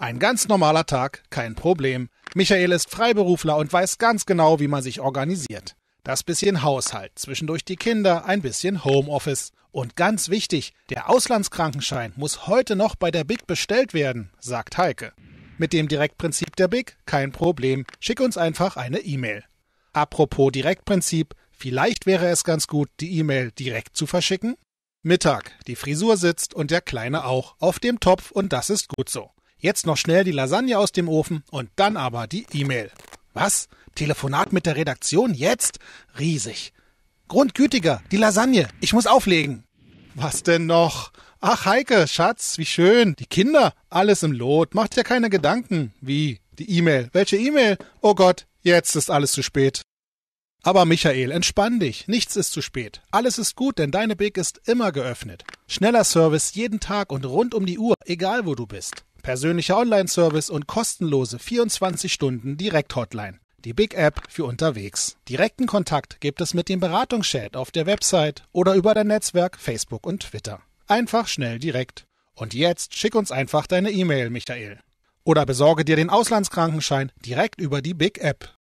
Ein ganz normaler Tag, kein Problem. Michael ist Freiberufler und weiß ganz genau, wie man sich organisiert. Das bisschen Haushalt, zwischendurch die Kinder, ein bisschen Homeoffice. Und ganz wichtig, der Auslandskrankenschein muss heute noch bei der BIC bestellt werden, sagt Heike. Mit dem Direktprinzip der BIC kein Problem. Schick uns einfach eine E-Mail. Apropos Direktprinzip, vielleicht wäre es ganz gut, die E-Mail direkt zu verschicken? Mittag, die Frisur sitzt und der Kleine auch auf dem Topf und das ist gut so. Jetzt noch schnell die Lasagne aus dem Ofen und dann aber die E-Mail. Was? Telefonat mit der Redaktion jetzt? Riesig. Grundgütiger, die Lasagne. Ich muss auflegen. Was denn noch? Ach, Heike, Schatz, wie schön. Die Kinder, alles im Lot. Macht ja keine Gedanken. Wie? Die E-Mail. Welche E-Mail? Oh Gott, jetzt ist alles zu spät. Aber Michael, entspann dich. Nichts ist zu spät. Alles ist gut, denn deine Big ist immer geöffnet. Schneller Service jeden Tag und rund um die Uhr, egal wo du bist. Persönlicher Online-Service und kostenlose 24 Stunden Direkt-Hotline. Die Big App für unterwegs. Direkten Kontakt gibt es mit dem Beratungschat auf der Website oder über dein Netzwerk Facebook und Twitter. Einfach, schnell, direkt. Und jetzt schick uns einfach deine E-Mail, Michael. Oder besorge dir den Auslandskrankenschein direkt über die Big App.